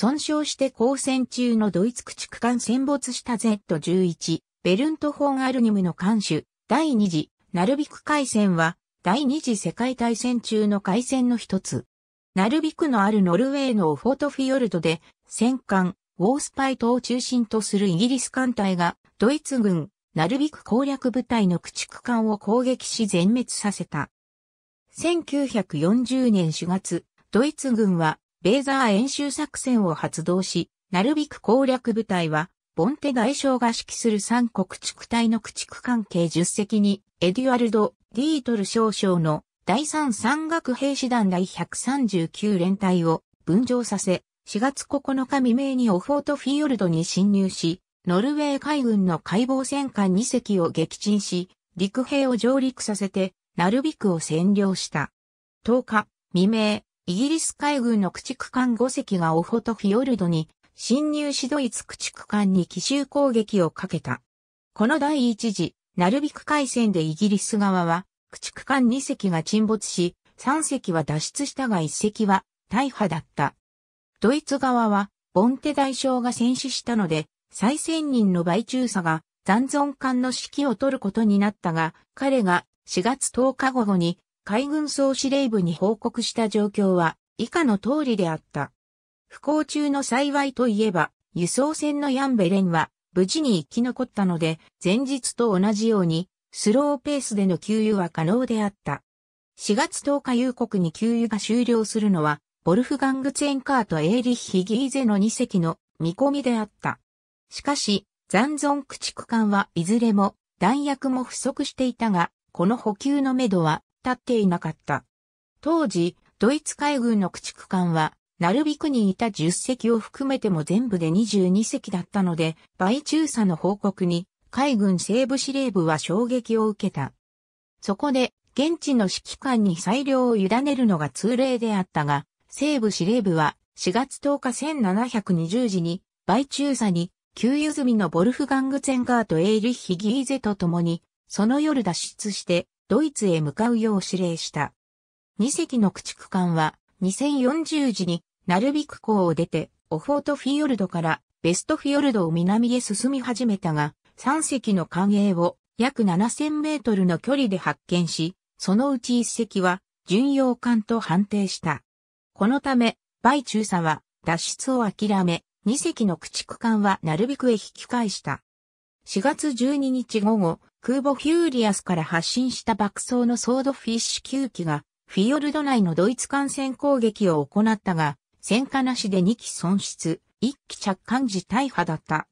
損傷して交戦中のドイツ駆逐艦戦没した Z11、ベルント・ホーン・アルニムの艦首、第二次、ナルビク海戦は、第二次世界大戦中の海戦の一つ。ナルビクのあるノルウェーのオフォトフィヨルドで、戦艦、ウォースパイトを中心とするイギリス艦隊が、ドイツ軍、ナルビク攻略部隊の駆逐艦を攻撃し全滅させた。1940年4月、ドイツ軍はベーザー演習作戦を発動し、なるびく攻略部隊は、ボンテ外相が指揮する三国地区隊の駆逐関係10隻に、エデュアルド・ディートル少将の第三山岳兵士団第139連隊を分譲させ、4月9日未明にオフォートフィヨルドに侵入し、ノルウェー海軍の解剖戦艦2隻を撃沈し、陸兵を上陸させて、ナルビクを占領した。10日、未明、イギリス海軍の駆逐艦5隻がオホトフィヨルドに侵入しドイツ駆逐艦に奇襲攻撃をかけた。この第一次、ナルビク海戦でイギリス側は、駆逐艦2隻が沈没し、3隻は脱出したが1隻は大破だった。ドイツ側は、ボンテ大将が戦死したので、再選人の倍中佐が残存艦の指揮を取ることになったが、彼が4月10日午後に海軍総司令部に報告した状況は以下の通りであった。不幸中の幸いといえば、輸送船のヤンベレンは無事に生き残ったので、前日と同じようにスローペースでの給油は可能であった。4月10日夕刻に給油が終了するのは、ボルフガングツェンカーとエーリッヒ・ギーゼの2隻の見込みであった。しかし、残存駆逐艦はいずれも弾薬も不足していたが、この補給のめどは立っていなかった。当時、ドイツ海軍の駆逐艦は、ナルビクにいた10隻を含めても全部で22隻だったので、倍中佐の報告に、海軍西部司令部は衝撃を受けた。そこで、現地の指揮官に裁量を委ねるのが通例であったが、西部司令部は4月10日1720時に、倍中佐に、旧ゆずみのボルフガング・ゼンガーとエイリッヒ・ギーゼと共に、その夜脱出して、ドイツへ向かうよう指令した。2隻の駆逐艦は2040時にナルビク港を出てオフォートフィヨルドからベストフィヨルドを南へ進み始めたが、3隻の艦影を約7000メートルの距離で発見し、そのうち1隻は巡洋艦と判定した。このため、バイ中佐は脱出を諦め、2隻の駆逐艦はナルビクへ引き返した。4月12日午後、空母フューリアスから発進した爆走のソードフィッシュ9機が、フィヨルド内のドイツ艦船攻撃を行ったが、戦火なしで2機損失、1機着艦時大破だった。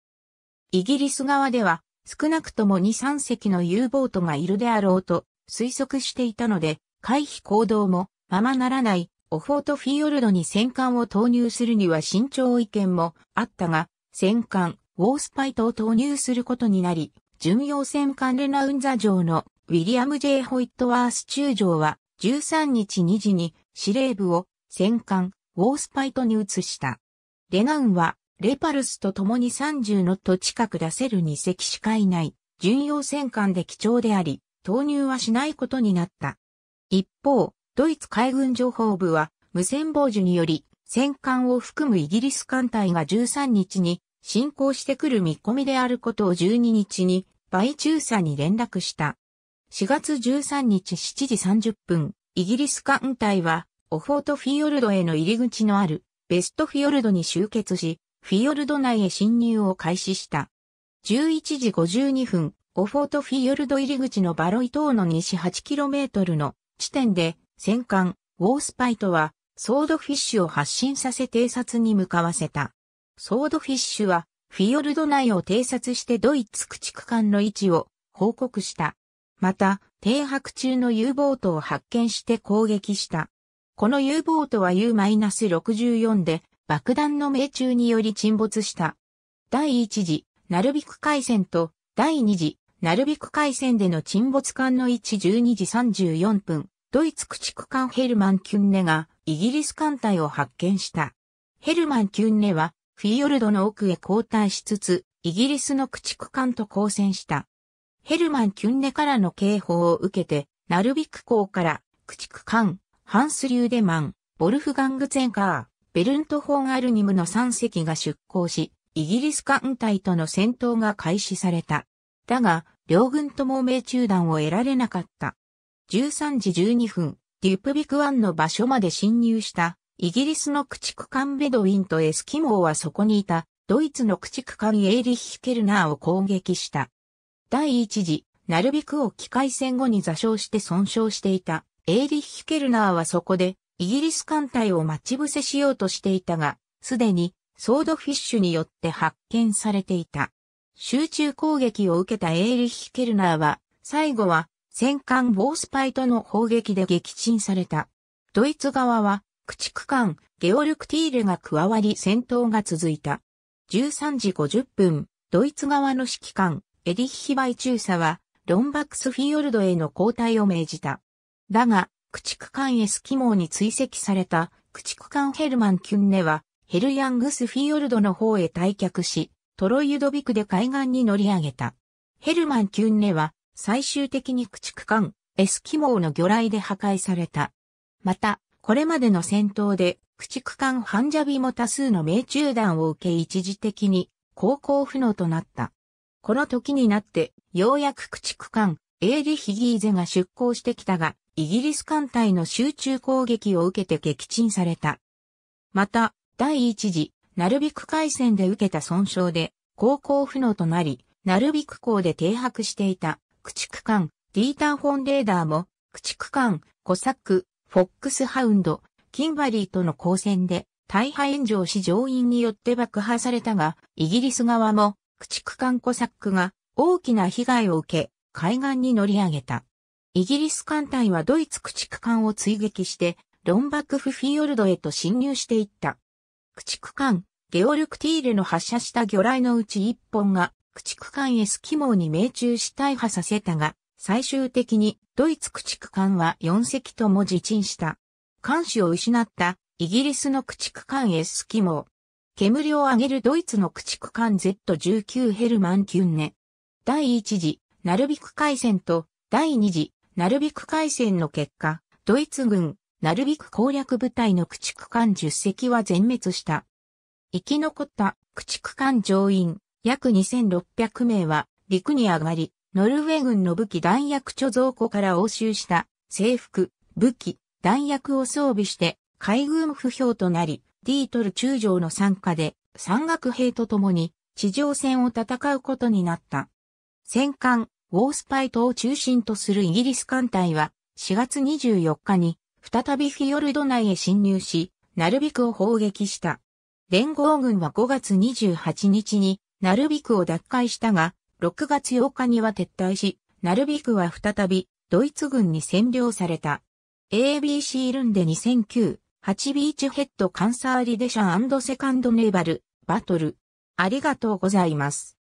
イギリス側では、少なくとも2、3隻の U ボートがいるであろうと推測していたので、回避行動もままならないオフォートフィヨルドに戦艦を投入するには慎重意見もあったが、戦艦、ウォースパイトを投入することになり、巡洋戦艦レナウンザ城のウィリアム・ジェイ・ホイットワース中将は13日2時に司令部を戦艦ウォースパイトに移した。レナウンはレパルスと共に30ノット近く出せる2隻しかいない巡洋戦艦で貴重であり、投入はしないことになった。一方、ドイツ海軍情報部は無線傍受により戦艦を含むイギリス艦隊が13日に進行してくる見込みであることを12日に、バ倍中佐に連絡した。4月13日7時30分、イギリス艦隊は、オフォートフィヨルドへの入り口のある、ベストフィヨルドに集結し、フィヨルド内へ侵入を開始した。11時52分、オフォートフィヨルド入り口のバロイ島の西 8km の地点で、戦艦、ウォースパイトは、ソードフィッシュを発進させ偵察に向かわせた。ソードフィッシュは、フィヨルド内を偵察してドイツ駆逐艦の位置を報告した。また、停泊中の U ボートを発見して攻撃した。この U ボートは U-64 で爆弾の命中により沈没した。第1次、ナルビク海戦と第2次、ナルビク海戦での沈没艦の位置12時34分、ドイツ駆逐艦ヘルマン・キュンネがイギリス艦隊を発見した。ヘルマン・キュンネはフィヨルドの奥へ後退しつつ、イギリスの駆逐艦と交戦した。ヘルマン・キュンネからの警報を受けて、ナルビック港から駆逐艦、ハンス・リューデマン、ボルフガング・ゼンカー、ベルント・ホーン・アルニムの3隻が出港し、イギリス艦隊との戦闘が開始された。だが、両軍とも命中弾を得られなかった。13時12分、デュプビク湾の場所まで侵入したイギリスの駆逐艦ベドウィンとエスキモーはそこにいた、ドイツの駆逐艦エーリッヒ・ケルナーを攻撃した。第一次、ナルビクを機械戦後に座礁して損傷していた、エーリッヒ・ケルナーはそこで、イギリス艦隊を待ち伏せしようとしていたが、すでに、ソードフィッシュによって発見されていた。集中攻撃を受けたエーリッヒ・ケルナーは、最後は、戦艦ボースパイとの砲撃で撃沈された。ドイツ側は、駆逐艦ゲオルクティールが加わり戦闘が続いた。13時50分、ドイツ側の指揮官エディヒ・バイ中佐はロンバックスフィヨルドへの交代を命じた。だが、駆逐艦エスキモーに追跡された駆逐艦ヘルマン・キュンネはヘルヤングスフィヨルドの方へ退却し、トロユドビクで海岸に乗り上げた。ヘルマン・キュンネは最終的に駆逐艦エスキモーの魚雷で破壊された。また、これまでの戦闘で、駆逐艦ハンジャビも多数の命中弾を受け一時的に航行不能となった。この時になって、ようやく駆逐艦エーリヒギーゼが出航してきたが、イギリス艦隊の集中攻撃を受けて撃沈された。また、第一次、ナルビク海戦で受けた損傷で、航行不能となり、ナルビク港で停泊していた、駆逐艦、ディーター・フォン・レーダーも、駆逐艦、コサック、フォックスハウンド、キンバリーとの交戦で大破炎上し乗員によって爆破されたが、イギリス側も駆逐艦コサックが大きな被害を受け、海岸に乗り上げた。イギリス艦隊はドイツ駆逐艦を追撃して、ロンバクフフィヨルドへと侵入していった。駆逐艦、ゲオルクティーレの発射した魚雷のうち1本が、駆逐艦エスキモーに命中し大破させたが、最終的にドイツ駆逐艦は4隻とも自沈した。艦首を失ったイギリスの駆逐艦エスキモー。煙を上げるドイツの駆逐艦 Z19 ヘルマンキュンネ。第一次、ナルビク海戦と第二次、ナルビク海戦の結果、ドイツ軍、ナルビク攻略部隊の駆逐艦10隻は全滅した。生き残った駆逐艦乗員約2600名は陸に上がり、ノルウェー軍の武器弾薬貯蔵庫から押収した制服、武器、弾薬を装備して海軍不評となり、ディートル中将の参加で山岳兵と共に地上戦を戦うことになった。戦艦、ウォースパイトを中心とするイギリス艦隊は4月24日に再びフィヨルド内へ侵入し、ナルビクを砲撃した。連合軍は5月28日にナルビクを奪回したが、6月8日には撤退し、ナルビクは再びドイツ軍に占領された。ABC ルンデ2009、8ビーチヘッドカンサーリデシャンセカンドネーバル、バトル。ありがとうございます。